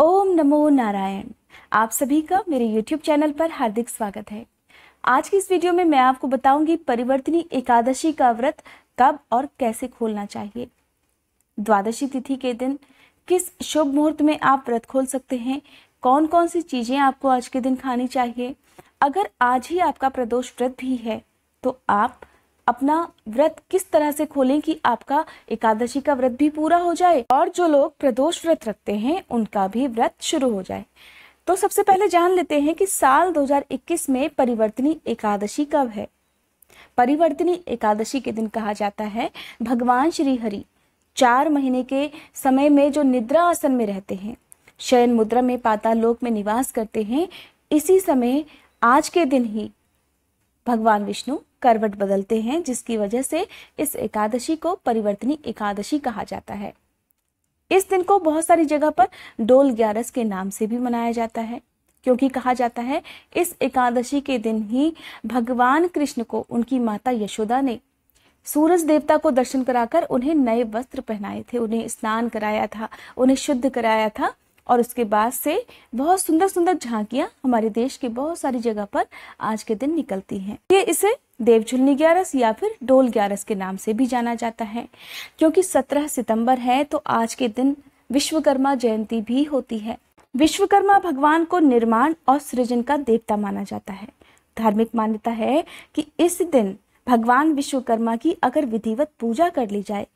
ओम नमो नारायण आप सभी का मेरे YouTube चैनल पर हार्दिक स्वागत है आज की इस वीडियो में मैं आपको बताऊंगी परिवर्तनी एकादशी का व्रत कब और कैसे खोलना चाहिए द्वादशी तिथि के दिन किस शुभ मुहूर्त में आप व्रत खोल सकते हैं कौन कौन सी चीजें आपको आज के दिन खानी चाहिए अगर आज ही आपका प्रदोष व्रत भी है तो आप अपना व्रत किस तरह से खोलें कि आपका एकादशी का व्रत भी पूरा हो जाए और जो लोग प्रदोष व्रत रखते हैं उनका भी व्रत शुरू हो जाए तो सबसे पहले जान लेते हैं कि साल 2021 में परिवर्तनी एकादशी कब है परिवर्तनी एकादशी के दिन कहा जाता है भगवान श्री हरि चार महीने के समय में जो निद्रा आसन में रहते हैं शयन मुद्रा में पाताल लोक में निवास करते हैं इसी समय आज के दिन ही भगवान विष्णु करवट बदलते हैं जिसकी वजह से इस एकादशी को परिवर्तनी एकादशी कहा जाता है इस दिन को बहुत सारी जगह पर डोल ग्यारस के नाम से भी मनाया जाता है क्योंकि कहा जाता है इस एकादशी के दिन ही भगवान कृष्ण को उनकी माता यशोदा ने सूरज देवता को दर्शन कराकर उन्हें नए वस्त्र पहनाए थे उन्हें स्नान कराया था उन्हें शुद्ध कराया था और उसके बाद से बहुत सुंदर सुंदर झांकियाँ हमारे देश के बहुत सारी जगह पर आज के दिन निकलती हैं ये इसे झुलनी ग्यारस या फिर डोल ग्यारस के नाम से भी जाना जाता है क्योंकि 17 सितंबर है तो आज के दिन विश्वकर्मा जयंती भी होती है विश्वकर्मा भगवान को निर्माण और सृजन का देवता माना जाता है धार्मिक मान्यता है कि इस दिन भगवान विश्वकर्मा की अगर विधिवत पूजा कर ली जाए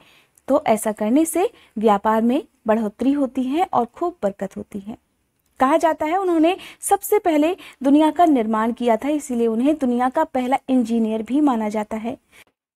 तो ऐसा करने से व्यापार में बढ़ोतरी होती है और खूब बरकत होती है कहा जाता है उन्होंने सबसे पहले दुनिया का निर्माण किया था इसीलिए उन्हें दुनिया का पहला इंजीनियर भी माना जाता है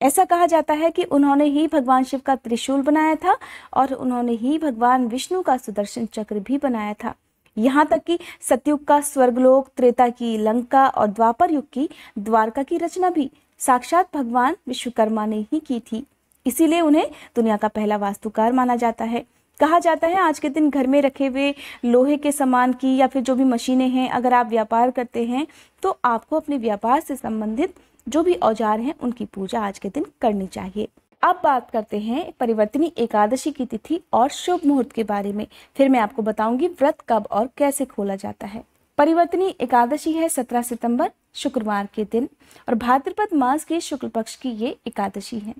ऐसा कहा जाता है कि उन्होंने ही भगवान शिव का त्रिशूल बनाया था और उन्होंने ही भगवान विष्णु का सुदर्शन चक्र भी बनाया था यहाँ तक कि सतयुग का स्वर्गलोक त्रेता की लंका और द्वापर युग की द्वारका की रचना भी साक्षात भगवान विश्वकर्मा ने ही की थी इसीलिए उन्हें दुनिया का पहला वास्तुकार माना जाता है कहा जाता है आज के दिन घर में रखे हुए लोहे के सामान की या फिर जो भी मशीनें हैं अगर आप व्यापार करते हैं तो आपको अपने व्यापार से संबंधित जो भी औजार हैं उनकी पूजा आज के दिन करनी चाहिए अब बात करते हैं परिवर्तनी एकादशी की तिथि और शुभ मुहूर्त के बारे में फिर मैं आपको बताऊंगी व्रत कब और कैसे खोला जाता है परिवर्तनी एकादशी है 17 सितंबर शुक्रवार के दिन और भाद्रपद मास के शुक्ल पक्ष की ये एकादशी है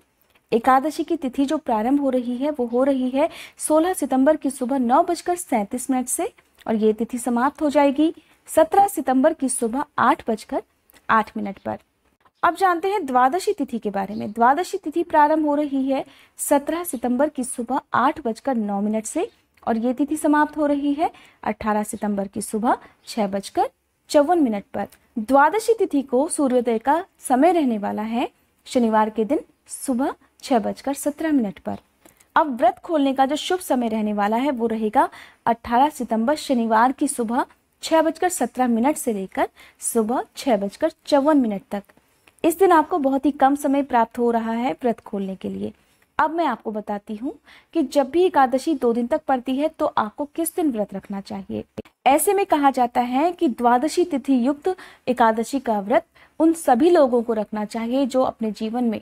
एकादशी की तिथि जो प्रारंभ हो रही है वो हो रही है 16 सितंबर की सुबह नौ बजकर सैंतीस मिनट से और ये तिथि समाप्त हो जाएगी 17 सितंबर की सुबह आठ बजकर आठ मिनट पर अब जानते हैं द्वादशी तिथि के बारे में द्वादशी तिथि प्रारंभ हो रही है 17 सितंबर की सुबह आठ बजकर नौ मिनट से और ये तिथि समाप्त हो रही है 18 सितंबर की सुबह छह बजकर चौवन मिनट पर द्वादशी तिथि को सूर्योदय का समय रहने वाला है शनिवार के दिन सुबह छह बजकर सत्रह मिनट पर अब व्रत खोलने का जो शुभ समय रहने वाला है वो रहेगा 18 सितंबर शनिवार की सुबह छह बजकर सत्रह मिनट से लेकर सुबह छह बजकर चौवन मिनट तक इस दिन आपको बहुत ही कम समय प्राप्त हो रहा है व्रत खोलने के लिए अब मैं आपको बताती हूँ कि जब भी एकादशी दो दिन तक पड़ती है तो आपको किस दिन व्रत रखना चाहिए ऐसे में कहा जाता है कि द्वादशी तिथि युक्त एकादशी का व्रत उन सभी लोगों को रखना चाहिए जो अपने जीवन में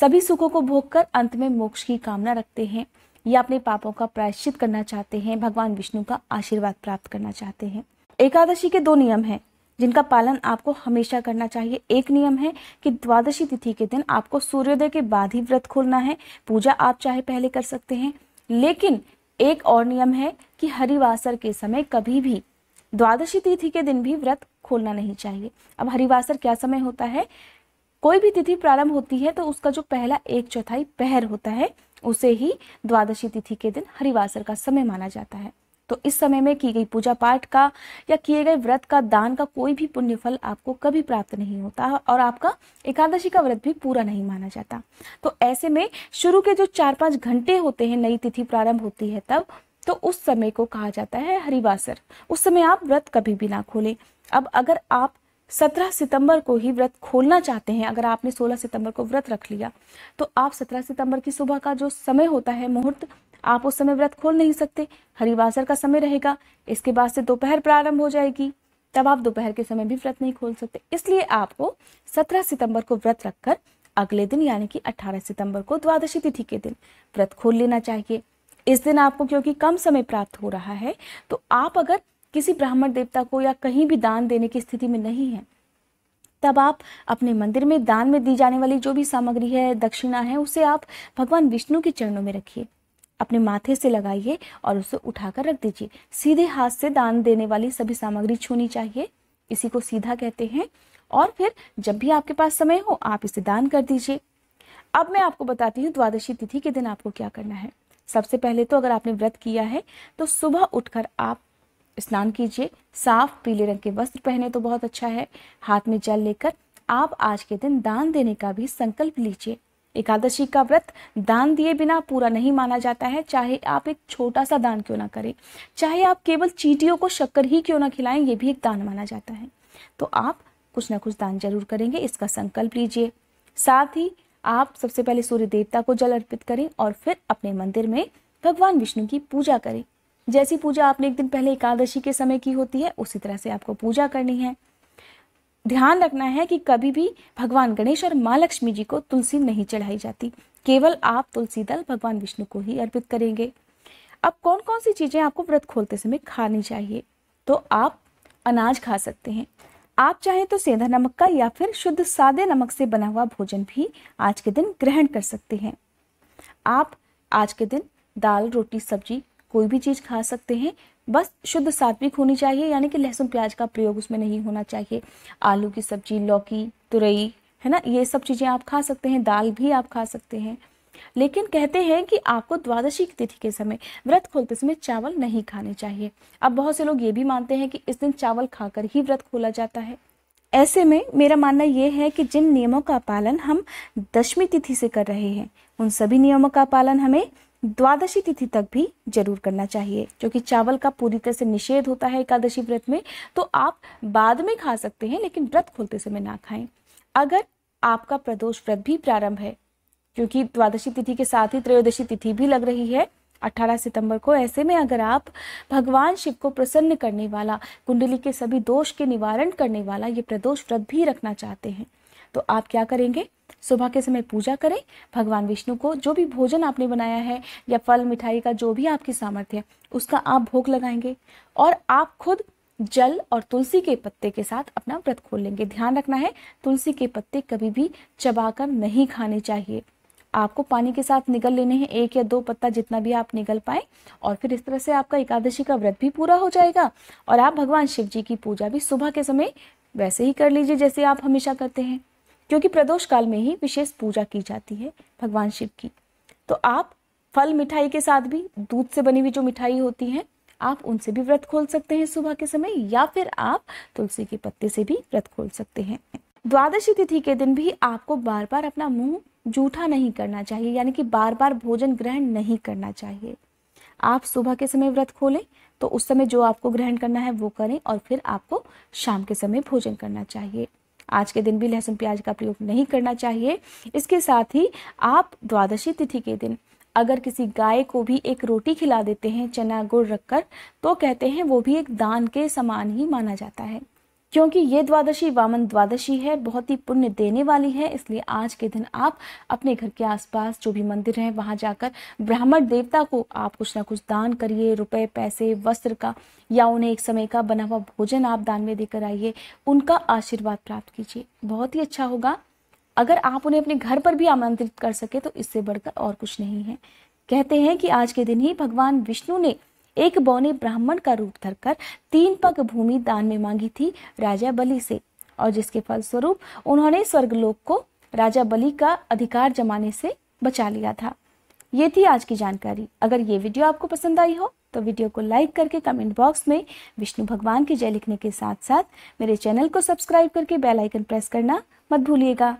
सभी सुखों को भोग कर अंत में मोक्ष की कामना रखते हैं या अपने पापों का प्रायश्चित करना चाहते हैं भगवान विष्णु का आशीर्वाद प्राप्त करना चाहते हैं एकादशी के दो नियम हैं जिनका पालन आपको हमेशा करना चाहिए एक नियम है कि द्वादशी तिथि के दिन आपको सूर्योदय के बाद ही व्रत खोलना है पूजा आप चाहे पहले कर सकते हैं लेकिन एक और नियम है कि हरिवासर के समय कभी भी द्वादशी तिथि के दिन भी व्रत खोलना नहीं चाहिए अब हरिवासर क्या समय होता है कोई भी तिथि प्रारंभ होती है तो उसका जो पहला एक चौथाई पहर होता है उसे ही द्वादशी तिथि के दिन हरिवासर का समय माना जाता है तो इस समय में की गई पूजा पाठ का या किए गए व्रत का दान का कोई भी पुण्य फल आपको कभी प्राप्त नहीं होता और आपका एकादशी का व्रत भी पूरा नहीं माना जाता तो ऐसे में शुरू के जो चार पाँच घंटे होते हैं नई तिथि प्रारंभ होती है तब तो उस समय को कहा जाता है हरिवासर उस समय आप व्रत कभी भी ना खोलें अब अगर आप 17 सितंबर को ही व्रत खोलना चाहते हैं अगर आपने 16 सितंबर को व्रत रख लिया तो आप 17 सितंबर की सुबह का जो समय होता है मुहूर्त आप उस समय व्रत खोल नहीं सकते हरिवासर का समय रहेगा इसके बाद से दोपहर प्रारंभ हो जाएगी तब आप दोपहर के समय भी व्रत नहीं खोल सकते इसलिए आपको 17 सितंबर को व्रत रखकर अगले दिन यानी कि 18 सितंबर को द्वादशी तिथि के दिन व्रत खोल लेना चाहिए इस दिन आपको क्योंकि कम समय प्राप्त हो रहा है तो आप अगर किसी ब्राह्मण देवता को या कहीं भी दान देने की स्थिति में नहीं है तब आप अपने मंदिर में दान में दी जाने वाली जो भी सामग्री है दक्षिणा है उसे आप भगवान विष्णु के चरणों में रखिए अपने माथे से लगाइए और उसे उठाकर रख दीजिए सीधे हाथ से दान देने वाली सभी सामग्री छूनी चाहिए इसी को सीधा कहते हैं और फिर जब भी आपके पास समय हो आप इसे दान कर दीजिए अब मैं आपको बताती हूँ द्वादशी तिथि के दिन आपको क्या करना है सबसे पहले तो अगर आपने व्रत किया है तो सुबह उठकर आप स्नान कीजिए साफ पीले रंग के वस्त्र पहने तो बहुत अच्छा है हाथ में जल लेकर आप आज के दिन दान देने का भी संकल्प लीजिए एकादशी का व्रत दान दिए बिना पूरा नहीं माना जाता है चाहे आप एक छोटा सा दान क्यों ना करें चाहे आप केवल चीटियों को शक्कर ही क्यों ना खिलाएं ये भी एक दान माना जाता है तो आप कुछ ना कुछ दान जरूर करेंगे इसका संकल्प लीजिए साथ ही आप सबसे पहले सूर्य देवता को जल अर्पित करें और फिर अपने मंदिर में भगवान विष्णु की पूजा करें जैसी पूजा आपने एक दिन पहले एकादशी के समय की होती है उसी तरह से आपको पूजा करनी है ध्यान रखना है कि कभी भी भगवान गणेश और माँ लक्ष्मी जी को तुलसी नहीं चढ़ाई जाती केवल आप तुलसी दल भगवान विष्णु को ही अर्पित करेंगे अब कौन कौन सी चीज़ें आपको व्रत खोलते समय खानी चाहिए तो आप अनाज खा सकते हैं आप चाहें तो सेंधा नमक का या फिर शुद्ध सादे नमक से बना हुआ भोजन भी आज के दिन ग्रहण कर सकते हैं आप आज के दिन दाल रोटी सब्जी कोई भी चीज़ खा सकते हैं बस शुद्ध सात्विक होनी चाहिए यानी कि लहसुन प्याज का प्रयोग उसमें नहीं होना चाहिए आलू की सब्जी लौकी तुरई है ना ये सब चीज़ें आप खा सकते हैं दाल भी आप खा सकते हैं लेकिन कहते हैं कि आपको द्वादशी की तिथि के समय व्रत खोलते समय चावल नहीं खाने चाहिए अब बहुत से लोग ये भी मानते हैं कि इस दिन चावल खाकर ही व्रत खोला जाता है ऐसे में मेरा मानना यह है कि जिन नियमों का पालन हम दशमी तिथि से कर रहे हैं उन सभी नियमों का पालन हमें द्वादशी तिथि तक भी जरूर करना चाहिए क्योंकि चावल का पूरी तरह से निषेध होता है एकादशी व्रत में तो आप बाद में खा सकते हैं लेकिन व्रत खोलते समय ना खाएं अगर आपका प्रदोष व्रत भी प्रारंभ है क्योंकि द्वादशी तिथि के साथ ही त्रयोदशी तिथि भी लग रही है 18 सितंबर को ऐसे में अगर आप भगवान शिव को प्रसन्न करने वाला कुंडली के सभी दोष के निवारण करने वाला ये प्रदोष व्रत भी रखना चाहते हैं तो आप क्या करेंगे सुबह के समय पूजा करें भगवान विष्णु को जो भी भोजन आपने बनाया है या फल मिठाई का जो भी आपकी सामर्थ्य है उसका आप भोग लगाएंगे और आप खुद जल और तुलसी के पत्ते के साथ अपना व्रत खोल लेंगे ध्यान रखना है तुलसी के पत्ते कभी भी चबाकर नहीं खाने चाहिए आपको पानी के साथ निगल लेने हैं एक या दो पत्ता जितना भी आप निगल पाए और फिर इस तरह से आपका एकादशी का व्रत भी पूरा हो जाएगा और आप भगवान शिव जी की पूजा भी सुबह के समय वैसे ही कर लीजिए जैसे आप हमेशा करते हैं क्योंकि प्रदोष काल में ही विशेष पूजा की जाती है भगवान शिव की तो आप फल मिठाई के साथ भी दूध से बनी हुई जो मिठाई होती है आप उनसे भी व्रत खोल सकते हैं सुबह के समय या फिर आप तुलसी के पत्ते से भी व्रत खोल सकते हैं द्वादशी तिथि के दिन भी आपको बार बार अपना मुंह जूठा नहीं करना चाहिए यानी कि बार बार भोजन ग्रहण नहीं करना चाहिए आप सुबह के समय व्रत खोलें तो उस समय जो आपको ग्रहण करना है वो करें और फिर आपको शाम के समय भोजन करना चाहिए आज के दिन भी लहसुन प्याज का प्रयोग नहीं करना चाहिए इसके साथ ही आप द्वादशी तिथि के दिन अगर किसी गाय को भी एक रोटी खिला देते हैं चना गुड़ रखकर तो कहते हैं वो भी एक दान के समान ही माना जाता है क्योंकि ये द्वादशी वामन द्वादशी है बहुत ही पुण्य देने वाली है इसलिए आज के दिन आप अपने घर के आसपास जो भी मंदिर हैं वहाँ जाकर ब्राह्मण देवता को आप कुछ ना कुछ दान करिए रुपए पैसे वस्त्र का या उन्हें एक समय का बना हुआ भोजन आप दान में देकर आइए उनका आशीर्वाद प्राप्त कीजिए बहुत ही अच्छा होगा अगर आप उन्हें अपने घर पर भी आमंत्रित कर सके तो इससे बढ़कर और कुछ नहीं है कहते हैं कि आज के दिन ही भगवान विष्णु ने एक बौने ब्राह्मण का रूप धरकर तीन पग भूमि दान में मांगी थी राजा बलि से और जिसके फलस्वरूप उन्होंने स्वर्गलोक को राजा बलि का अधिकार जमाने से बचा लिया था ये थी आज की जानकारी अगर ये वीडियो आपको पसंद आई हो तो वीडियो को लाइक करके कमेंट बॉक्स में विष्णु भगवान की जय लिखने के साथ साथ मेरे चैनल को सब्सक्राइब करके बेल आइकन प्रेस करना मत भूलिएगा